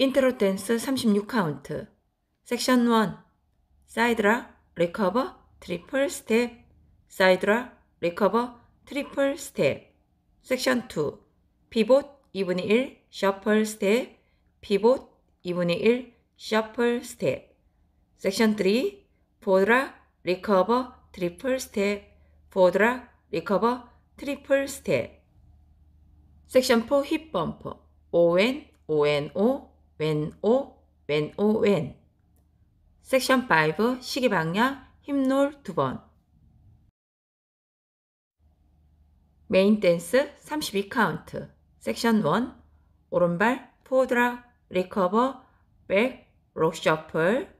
인트로 댄스 36카운트 섹션 1 사이드라 리커버 트리플 스텝 사이드라 리커버 트리플 스텝 섹션 2 피봇 2분의 1 셔플 스텝 피봇 2분의 1 셔플 스텝 섹션 3 보드락 리커버 트리플 스텝 보드락 리커버 트리플 스텝 섹션 4힙 범프 오웬 오웬 오 왼오 왼오 왼 섹션 5 시계 방향 힘롤 2번 메인 댄스 32 카운트 섹션 1 오른발 포드락 리커버 백 록셔플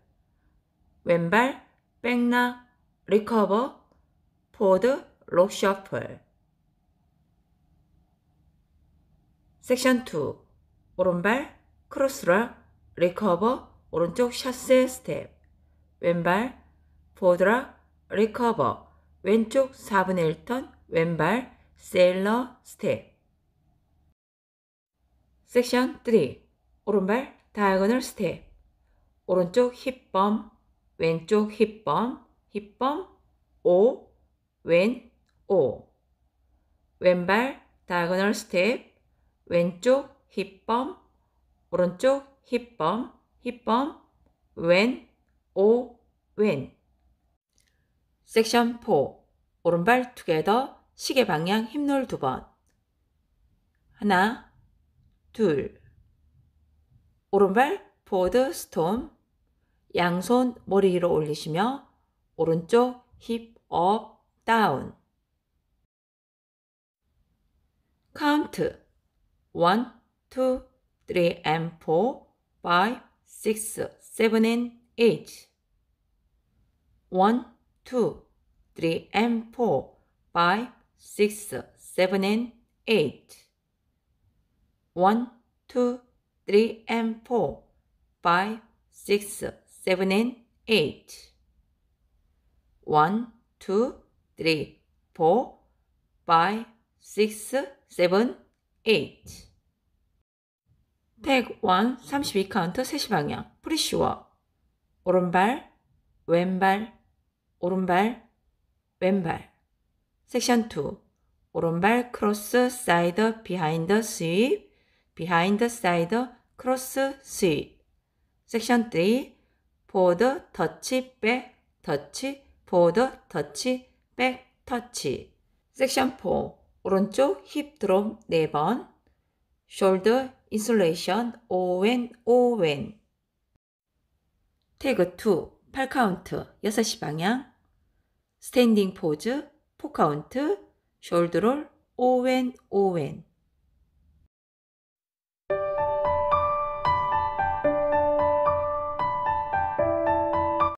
왼발 백락 리커버 포드 록셔플 섹션 2 오른발 크로스락 리커버 오른쪽 샷세 스텝 왼발 포드락 리커버 왼쪽 4분의 1턴 왼발 세일러 스텝 섹션 3. 오른발 다이아그널 스텝. 오른쪽 힙범, 왼쪽 힙범, 힙범, 오, 왼, 오. 왼발 다이아그널 스텝. 왼쪽 힙범, 오른쪽 힙범, 힙범, 왼, 오, 왼. 섹션 4. 오른발 투게더 시계 방향 힘롤 두번 하나, 둘. 오른발 포워드 스톰. 양손 머리 위로 올리시며 오른쪽 힙 업, 다운. 카운트 1, 2, 3 4, 5, 6, 7 and 8. 1, 2, 3 and 4, 5, 6, 7 and 8. 1, 2, 3 and 4, 5, 6, 7 and 8. 1, 2, 3, 4, 5, 6, 7, 8. 택 1, 32카운트 3시 방향. 프리쉬워 오른발, 왼발, 오른발, 왼발. 섹션 2. 오른발 크로스 사이드 비하인드 스윕 behind the side cross sweep. 섹션 3 board touch back touch board touch back touch. 섹션 4 오른쪽 힙 드롭 4번 shoulder insulation 오웬 오웬 태그 2 8카운트 6시 방향 스탠딩 포즈 4카운트 숄드롤 오웬 오웬